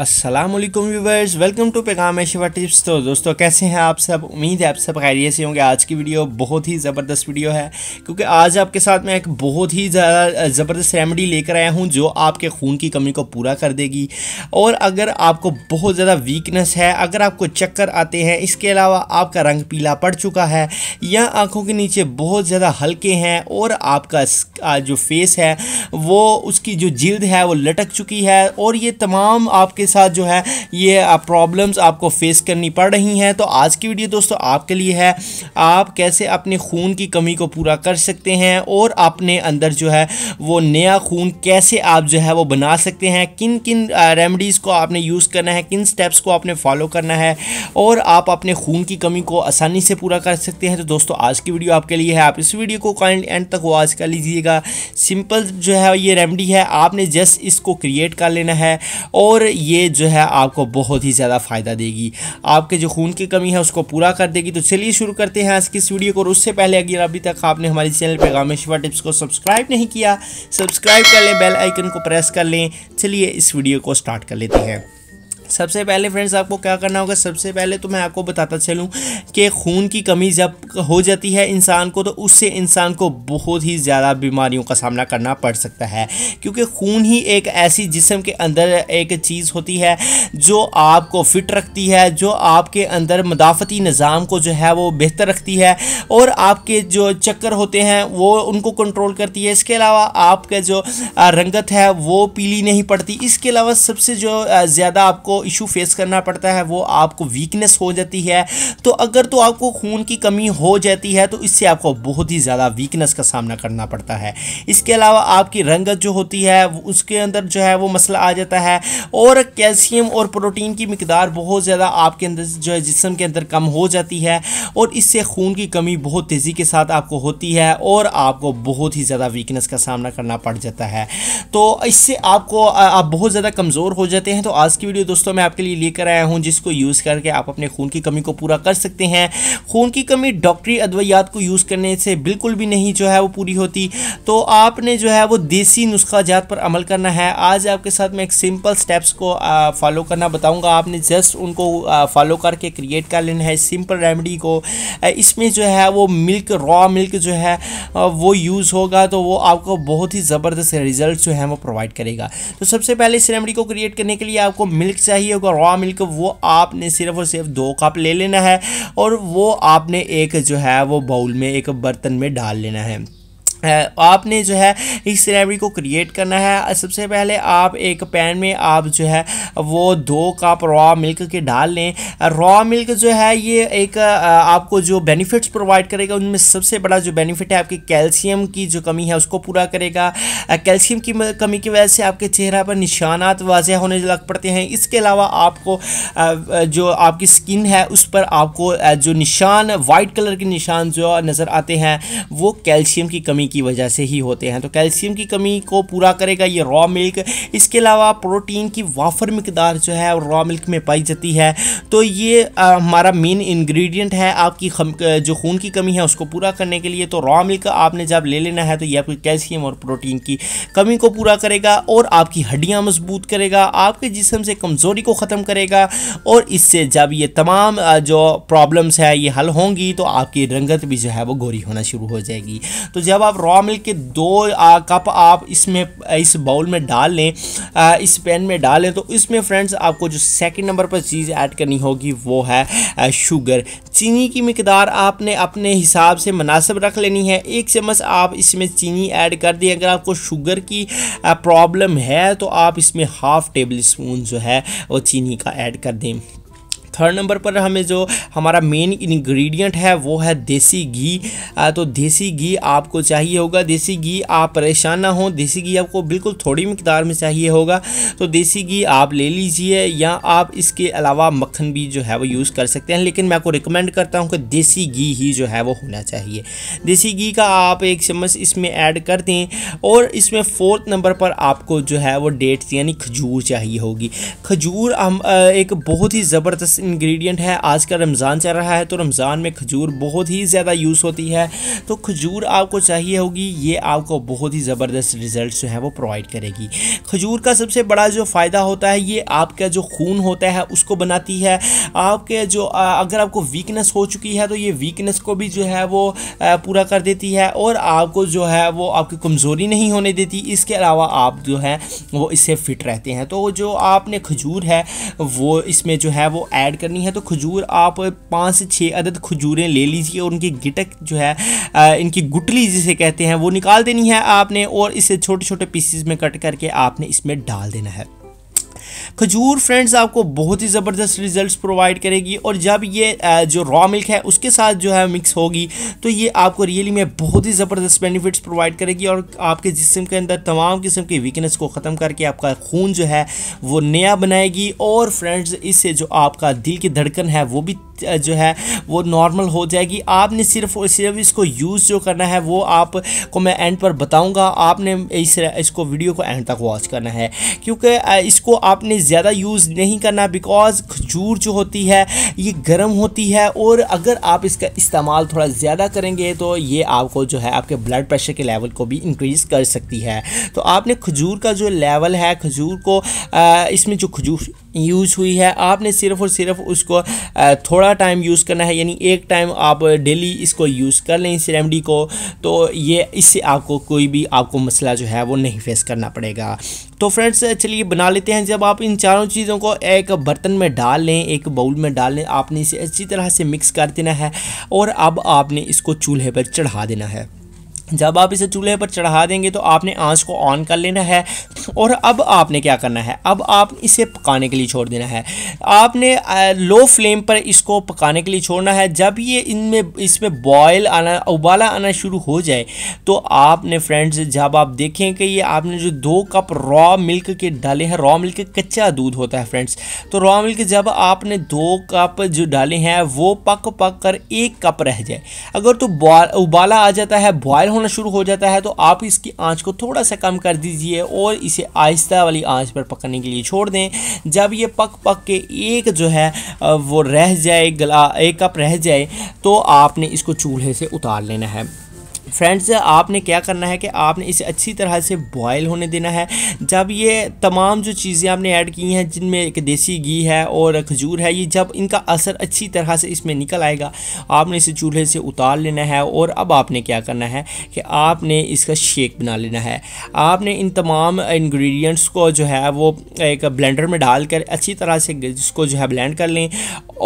Aslam viewers welcome to पैगाम Shiva tips तो दोस्तों कैसे हैं आप सब उम्मीद है आप सब खैरियत से होंगे आज की वीडियो बहुत ही ज़बरदस्त वीडियो है क्योंकि आज आपके साथ मैं एक बहुत ही ज़्यादा ज़बरदस्त रेमेडी लेकर आया हूं जो आपके खून की कमी को पूरा कर देगी और अगर आपको बहुत ज़्यादा वीकनेस है अगर आपको चक्कर आते हैं इसके अलावा आपका रंग पीला पड़ चुका है या आँखों के नीचे बहुत ज़्यादा हल्के हैं और आपका जो फेस है वो उसकी जो जल्द है वो लटक चुकी है और ये तमाम आपके आपके साथ जो है ये प्रॉब्लम्स आपको फेस करनी पड़ रही हैं तो आज की वीडियो दोस्तों आपके लिए है आप कैसे अपने खून की कमी को पूरा कर सकते हैं और अपने अंदर जो है वो नया खून कैसे आप जो है वो बना सकते हैं किन किन रेमडीज़ को आपने यूज़ करना है किन स्टेप्स को आपने फॉलो करना है और आप अपने खून की कमी को आसानी से पूरा कर सकते हैं तो दोस्तों आज की वीडियो आपके लिए है आप इस वीडियो को काइंड एंड तक वॉच कर लीजिएगा सिंपल जो है ये रेमडी है आपने जस्ट इसको क्रिएट कर लेना है और ये ये जो है आपको बहुत ही ज़्यादा फ़ायदा देगी आपके जो खून की कमी है उसको पूरा कर देगी तो चलिए शुरू करते हैं आज की इस वीडियो को और उससे पहले अगर अभी तक आपने हमारे चैनल पर गामेश्वर टिप्स को सब्सक्राइब नहीं किया सब्सक्राइब कर लें बेल आइकन को प्रेस कर लें चलिए इस वीडियो को स्टार्ट कर लेते हैं सबसे पहले फ्रेंड्स आपको क्या करना होगा सबसे पहले तो मैं आपको बताता चलूँ कि खून की कमी जब हो जाती है इंसान को तो उससे इंसान को बहुत ही ज़्यादा बीमारियों का सामना करना पड़ सकता है क्योंकि खून ही एक ऐसी जिसम के अंदर एक चीज़ होती है जो आपको फिट रखती है जो आपके अंदर मदाफती निज़ाम को जो है वो बेहतर रखती है और आपके जो चक्कर होते हैं वो उनको कंट्रोल करती है इसके अलावा आपका जो रंगत है वो पीली नहीं पड़ती इसके अलावा सबसे जो ज़्यादा आपको इशू फेस करना पड़ता है वो आपको वीकनेस हो जाती है तो अगर तो आपको खून की कमी हो जाती है तो इससे आपको बहुत ही ज़्यादा वीकनेस का सामना करना पड़ता है इसके अलावा आपकी रंगत जो होती है उसके अंदर जो है वो मसला आ जाता है और कैल्शियम और प्रोटीन की मकदार बहुत ज़्यादा आपके अंदर जो है जिसम के अंदर कम हो जाती है और इससे खून की कमी बहुत तेज़ी के साथ आपको होती है और आपको बहुत ही ज़्यादा वीकनेस का सामना करना पड़ जाता है तो इससे आपको आप बहुत ज़्यादा कमज़ोर हो जाते हैं तो आज की वीडियो दोस्तों दोस्तों मैं आपके लिए लेकर आया हूँ जिसको यूज़ करके आप अपने खून की कमी को पूरा कर सकते हैं खून की कमी डॉक्टरी अद्वियात को यूज़ करने से बिल्कुल भी नहीं जो है वो पूरी होती तो आपने जो है वो देसी नुस्खा जात पर अमल करना है आज आपके साथ मैं एक सिंपल स्टेप्स को फॉलो करना बताऊँगा आपने जस्ट उनको फॉलो करके क्रिएट कर लेना है सिंपल रेमडी को इसमें जो है वो मिल्क रॉ मिल्क जो है वो यूज़ होगा तो वो आपको बहुत ही ज़बरदस्त रिजल्ट जो है वो प्रोवाइड करेगा तो सबसे पहले इस रेमडी को क्रिएट करने के लिए आपको मिल्क चाहिए होगा रॉ मिल्क वो आपने सिर्फ और सिर्फ दो कप ले लेना है और वो आपने एक जो है वो बाउल में एक बर्तन में डाल लेना है आपने जो है इस रेवरी को क्रिएट करना है सबसे पहले आप एक पैन में आप जो है वो दो कप रॉ मिल्क के डाल लें रॉ मिल्क जो है ये एक आपको जो बेनिफिट्स प्रोवाइड करेगा उनमें सबसे बड़ा जो बेनिफिट है आपकी कैल्शियम की जो कमी है उसको पूरा करेगा कैल्शियम की कमी की वजह से आपके चेहरा पर निशानात वाजह होने लग पड़ते हैं इसके अलावा आपको जो आपकी स्किन है उस पर आपको जो निशान वाइट कलर के निशान जो नज़र आते हैं वो कैल्शियम की कमी की वजह से ही होते हैं तो कैल्शियम की कमी को पूरा करेगा ये रॉ मिल्क इसके अलावा प्रोटीन की वाफर मकदार जो है रॉ मिल्क में पाई जाती है तो ये हमारा मेन इन्ग्रीडियंट है आपकी खम, जो खून की कमी है उसको पूरा करने के लिए तो रॉ मिल्क आपने जब ले लेना है तो ये आपकी कैल्शियम और प्रोटीन की कमी को पूरा करेगा और आपकी हड्डियाँ मजबूत करेगा आपके जिसम से कमज़ोरी को ख़त्म करेगा और इससे जब ये तमाम जो प्रॉब्लम्स है ये हल होंगी तो आपकी रंगत भी जो है वो गोरी होना शुरू हो जाएगी तो जब आप रॉ मिल्क के दो आ, कप आप इसमें इस बाउल में डाल लें आ, इस पैन में डाल लें तो इसमें फ्रेंड्स आपको जो सेकंड नंबर पर चीज़ ऐड करनी होगी वो है शुगर चीनी की मकदार आपने अपने हिसाब से मुनासब रख लेनी है एक चम्मच आप इसमें चीनी ऐड कर दें अगर आपको शुगर की प्रॉब्लम है तो आप इसमें हाफ़ टेबल स्पून जो है वो चीनी का ऐड कर दें थर्ड नंबर पर हमें जो हमारा मेन इंग्रेडिएंट है वो है देसी घी तो देसी घी आपको चाहिए होगा देसी घी आप परेशान ना हो देसी घी आपको बिल्कुल थोड़ी मकदार में चाहिए होगा तो देसी घी आप ले लीजिए या आप इसके अलावा मक्खन भी जो है वो यूज़ कर सकते हैं लेकिन मैं आपको रिकमेंड करता हूँ कि देसी घी ही जो है वो होना चाहिए देसी घी का आप एक चम्मच इसमें ऐड कर दें और इसमें फोर्थ नंबर पर आपको जो है वो डेट्स यानी खजूर चाहिए होगी खजूर हम एक बहुत ही ज़बरदस्त इंग्रेडिएंट है आज का रमज़ान चल रहा है तो रमज़ान में खजूर बहुत ही ज़्यादा यूज़ होती है तो खजूर आपको चाहिए होगी ये आपको बहुत ही ज़बरदस्त रिज़ल्ट जो है वो प्रोवाइड करेगी खजूर का सबसे बड़ा जो फ़ायदा होता है ये आपका जो खून होता है उसको बनाती है आपके जो अगर आपको वीकनेस हो चुकी है तो ये वीकनेस को भी जो है वो पूरा कर देती है और आपको जो है वो आपकी कमज़ोरी नहीं होने देती इसके अलावा आप जो है वो इससे फिट रहते हैं तो जो आपने खजूर है वो इसमें जो है वो ऐड ऐड करनी है तो खजूर आप पाँच से छः अदद खजूरें ले लीजिए और उनकी गिटक जो है इनकी गुटली जिसे कहते हैं वो निकाल देनी है आपने और इसे छोटे छोटे पीसीज में कट करके आपने इसमें डाल देना है खजूर फ्रेंड्स आपको बहुत ही ज़बरदस्त रिजल्ट प्रोवाइड करेगी और जब ये जो रॉ मिल्क है उसके साथ जो है मिक्स होगी तो ये आपको रियली में बहुत ही ज़बरदस्त बेनिफिट्स प्रोवाइड करेगी और आपके जिसम के अंदर तमाम किस्म की वीकनेस को ख़त्म करके आपका खून जो है वो नया बनाएगी और फ्रेंड्स इससे जो आपका दिल की धड़कन है वो भी जो है वो नॉर्मल हो जाएगी आपने सिर्फ और सिर्फ इसको यूज़ जो करना है वो आपको मैं एंड पर बताऊंगा आपने इस इसको वीडियो को एंड तक वॉच करना है क्योंकि इसको आपने ज़्यादा यूज़ नहीं करना बिकॉज खजूर जो होती है ये गर्म होती है और अगर आप इसका इस्तेमाल थोड़ा ज़्यादा करेंगे तो ये आपको जो है आपके ब्लड प्रेशर के लेवल को भी इंक्रीज़ कर सकती है तो आपने खजूर का जो लेवल है खजूर को इसमें जो खजूर यूज़ हुई है आपने सिर्फ और सिर्फ उसको थोड़ा टाइम यूज़ करना है यानी एक टाइम आप डेली इसको यूज़ कर लें इस रेमडी को तो ये इससे आपको कोई भी आपको मसला जो है वो नहीं फेस करना पड़ेगा तो फ्रेंड्स चलिए बना लेते हैं जब आप इन चारों चीज़ों को एक बर्तन में डाल लें एक बाउल में डाल लें आपने इसे अच्छी तरह से मिक्स कर देना है और अब आपने इसको चूल्हे पर चढ़ा देना है जब आप इसे चूल्हे पर चढ़ा देंगे तो आपने आंच को ऑन कर लेना है और अब आपने क्या करना है अब आप इसे पकाने के लिए छोड़ देना है आपने लो फ्लेम पर इसको पकाने के लिए छोड़ना है जब ये इनमें इसमें बॉयल आना उबाला आना शुरू हो जाए तो आपने फ्रेंड्स जब आप देखें कि ये आपने जो दो कप रॉ मिल्क के डाले हैं रॉ मिल्क कच्चा दूध होता है फ्रेंड्स तो रॉ मिल्क जब आपने दो कप जो डाले हैं वो पक पक कर एक कप रह जाए अगर तो उबाला आ जाता है बॉयल होना शुरू हो जाता है तो आप इसकी आंच को थोड़ा सा कम कर दीजिए और इसे आहिस्ता वाली आंच पर पकने के लिए छोड़ दें जब ये पक पक के एक जो है वो रह जाए गला एक कप रह जाए तो आपने इसको चूल्हे से उतार लेना है फ्रेंड्स आपने क्या करना है कि आपने इसे अच्छी तरह से बॉयल होने देना है जब ये तमाम जो चीज़ें आपने ऐड की हैं जिनमें एक देसी घी है और खजूर है ये जब इनका असर अच्छी तरह से इसमें निकल आएगा आपने इसे चूल्हे से उतार लेना है और अब आपने क्या करना है कि आपने इसका शेक बना लेना है आपने इन तमाम इन्ग्रीडियंट्स को जो है वो एक ब्लेंडर में डालकर अच्छी तरह से इसको जो है ब्लेंड कर लें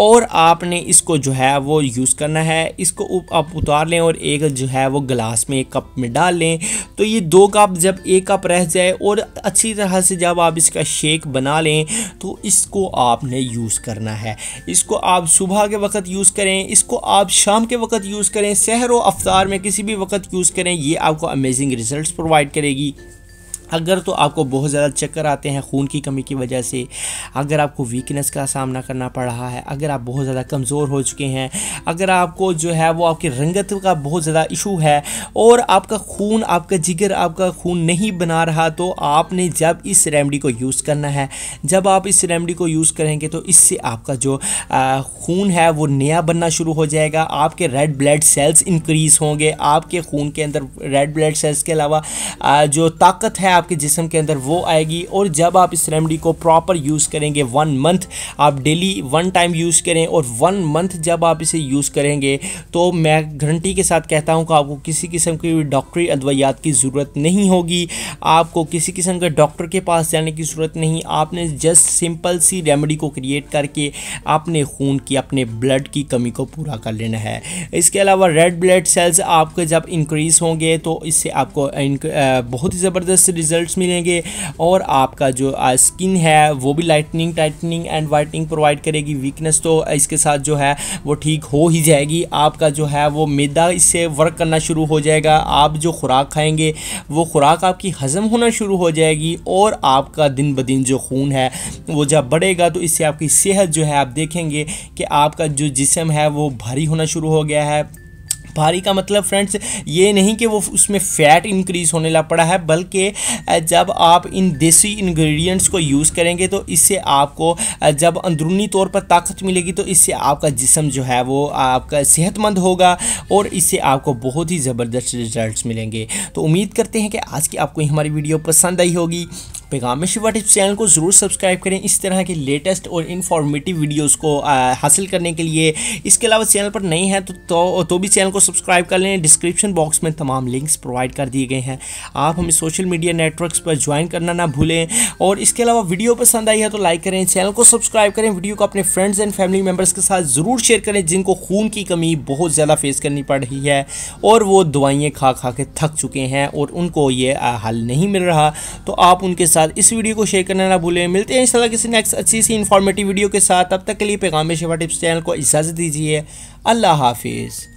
और आपने इसको जो है वो यूज़ करना है इसको आप उतार लें और एक जो है वो ग्लास में एक कप में डाल लें तो ये दो कप जब एक कप रह जाए और अच्छी तरह से जब आप इसका शेक बना लें तो इसको आपने यूज़ करना है इसको आप सुबह के वक्त यूज़ करें इसको आप शाम के वक्त यूज़ करें सहर व अफ्तार में किसी भी वक्त यूज़ करें ये आपको अमेजिंग रिज़ल्ट प्रोवाइड करेगी अगर तो आपको बहुत ज़्यादा चक्कर आते हैं खून की कमी की वजह से अगर आपको वीकनेस का सामना करना पड़ रहा है अगर आप बहुत ज़्यादा कमज़ोर हो चुके हैं अगर आपको जो है वो आपकी रंगत का बहुत ज़्यादा इशू है और आपका खून आपका जिगर आपका खून नहीं बना रहा तो आपने जब इस रेमडी को यूज़ करना है जब आप इस रेमडी को यूज़ करेंगे तो इससे आपका जो खून है वो नया बनना शुरू हो जाएगा आपके रेड ब्लड सेल्स इंक्रीज़ होंगे आपके खून के अंदर रेड ब्लड सेल्स के अलावा जो ताकत है आपके जिसम के अंदर वो आएगी और जब आप इस रेमडी को प्रॉपर यूज़ करेंगे वन मंथ आप डेली वन टाइम यूज़ करें और वन मंथ जब आप इसे यूज़ करेंगे तो मैं गारंटी के साथ कहता हूँ कि आपको किसी किस्म की डॉक्टरी अद्वियात की ज़रूरत नहीं होगी आपको किसी किस्म के डॉक्टर के पास जाने की ज़रूरत नहीं आपने जस्ट सिंपल सी रेमडी को क्रिएट करके अपने खून की अपने ब्लड की कमी को पूरा कर लेना है इसके अलावा रेड ब्लड सेल्स आपके जब इंक्रीज़ होंगे तो इससे आपको बहुत ही ज़बरदस्त रिजल्ट मिलेंगे और आपका जो स्किन है वो भी lightening tightening and whitening provide करेगी वीकनेस तो इसके साथ जो है वो ठीक हो ही जाएगी आपका जो है वो मैदा इससे वर्क करना शुरू हो जाएगा आप जो खुराक खाएंगे वो खुराक आपकी हज़म होना शुरू हो जाएगी और आपका दिन ब दिन जो खून है वो जब बढ़ेगा तो इससे आपकी सेहत जो है आप देखेंगे कि आपका जो जिसम है वो भारी होना शुरू हो गया है भारी का मतलब फ्रेंड्स ये नहीं कि वो उसमें फ़ैट इंक्रीज़ होने लग पड़ा है बल्कि जब आप इन देसी इंग्रेडिएंट्स को यूज़ करेंगे तो इससे आपको जब अंदरूनी तौर पर ताकत मिलेगी तो इससे आपका जिसम जो है वो आपका सेहतमंद होगा और इससे आपको बहुत ही ज़बरदस्त रिजल्ट मिलेंगे तो उम्मीद करते हैं कि आज की आपको हमारी वीडियो पसंद आई होगी पैगामे शिवा टिप्स चैनल को ज़रूर सब्सक्राइब करें इस तरह के लेटेस्ट और इन्फॉर्मेटिव वीडियोस को हासिल करने के लिए इसके अलावा चैनल पर नहीं है तो तो, तो भी चैनल को सब्सक्राइब कर लें डिस्क्रिप्शन बॉक्स में तमाम लिंक्स प्रोवाइड कर दिए गए हैं आप हमें सोशल मीडिया नेटवर्क्स पर ज्वाइन करना ना भूलें और इसके अलावा वीडियो पसंद आई है तो लाइक करें चैनल को सब्सक्राइब करें वीडियो को अपने फ्रेंड्स एंड फैमिली मेम्बर्स के साथ ज़रूर शेयर करें जिनको खून की कमी बहुत ज़्यादा फेस करनी पड़ रही है और वो दवाइयाँ खा खा के थक चुके हैं और उनको ये हल नहीं मिल रहा तो आप उनके साथ साथ इस वीडियो को शेयर करना ना भूलें मिलते हैं इंशाल्लाह किसी नेक्स्ट अच्छी सी इन्फॉर्मेटिव वीडियो के साथ तब तक के लिए पैगाम शिफा टिप्स चैनल को इजाज़त दीजिए अल्लाह हाफिज़